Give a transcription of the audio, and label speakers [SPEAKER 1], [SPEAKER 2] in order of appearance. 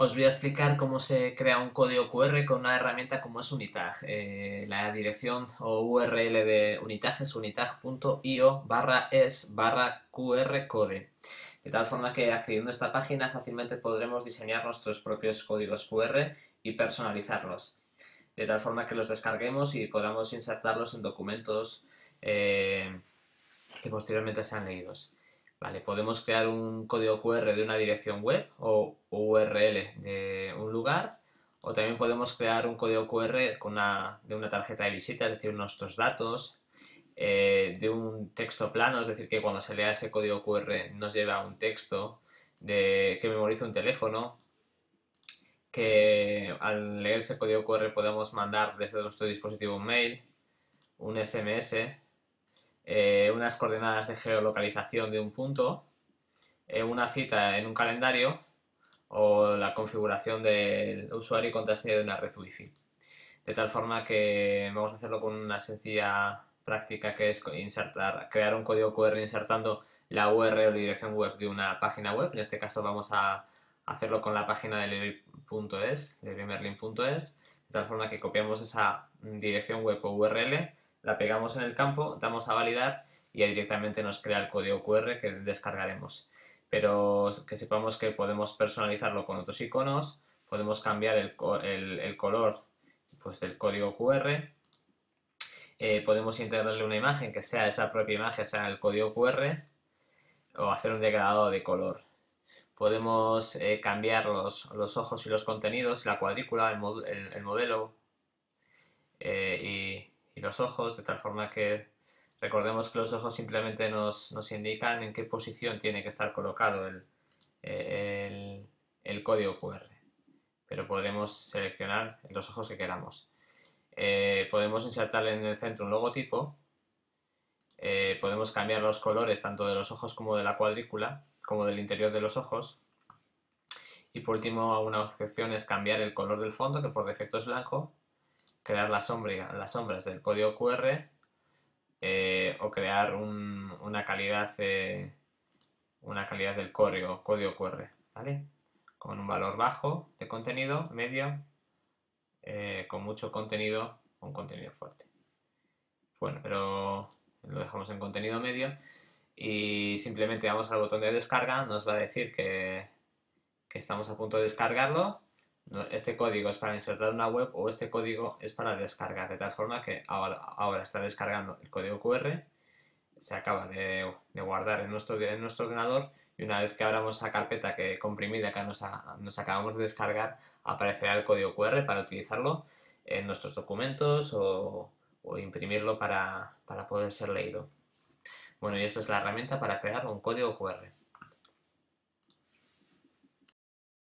[SPEAKER 1] Os voy a explicar cómo se crea un código QR con una herramienta como es Unitag. Eh, la dirección o URL de Unitag es unitag.io barra es barra QR code. De tal forma que accediendo a esta página fácilmente podremos diseñar nuestros propios códigos QR y personalizarlos. De tal forma que los descarguemos y podamos insertarlos en documentos eh, que posteriormente sean leídos. Vale, podemos crear un código QR de una dirección web o URL de un lugar o también podemos crear un código QR una, de una tarjeta de visita, es decir, nuestros datos, eh, de un texto plano, es decir, que cuando se lea ese código QR nos lleva un texto de, que memoriza un teléfono, que al leer ese código QR podemos mandar desde nuestro dispositivo un mail, un SMS, eh, unas coordenadas de geolocalización de un punto, eh, una cita en un calendario o la configuración del usuario y contraseña de una red wi De tal forma que vamos a hacerlo con una sencilla práctica que es insertar, crear un código QR insertando la URL o dirección web de una página web. En este caso vamos a hacerlo con la página de de de tal forma que copiamos esa dirección web o URL la pegamos en el campo, damos a validar y ahí directamente nos crea el código QR que descargaremos. Pero que sepamos que podemos personalizarlo con otros iconos, podemos cambiar el, color pues, del código QR, eh, podemos integrarle una imagen que sea esa propia imagen, sea el código QR, o hacer un degradado de color. Podemos eh, cambiar los, ojos y los contenidos, la cuadrícula, el, el modelo eh, y los ojos, de tal forma que recordemos que los ojos simplemente nos, indican en qué posición tiene que estar colocado el, código QR, pero podemos seleccionar los ojos que queramos. Eh, podemos insertar en el centro un logotipo, eh, podemos cambiar los colores tanto de los ojos como de la cuadrícula, como del interior de los ojos. Y por último, una objeción es cambiar el color del fondo, que por defecto es blanco, crear sombra, las sombras del código QR eh, o crear una, calidad, eh, una calidad del código, código QR, ¿vale? Con un valor bajo de contenido, medio, eh, con mucho contenido, un contenido fuerte. Bueno, pero lo dejamos en contenido medio y simplemente vamos al botón de descarga, nos va a decir que, que estamos a punto de descargarlo este código es para insertar una web o este código es para descargar, de tal forma que ahora, está descargando el código QR, se acaba de, guardar en nuestro, en nuestro ordenador y una vez que abramos esa carpeta que comprimida que nos, acabamos de descargar, aparecerá el código QR para utilizarlo en nuestros documentos o, imprimirlo para, para poder ser leído. Bueno, y eso es la herramienta para crear un código QR.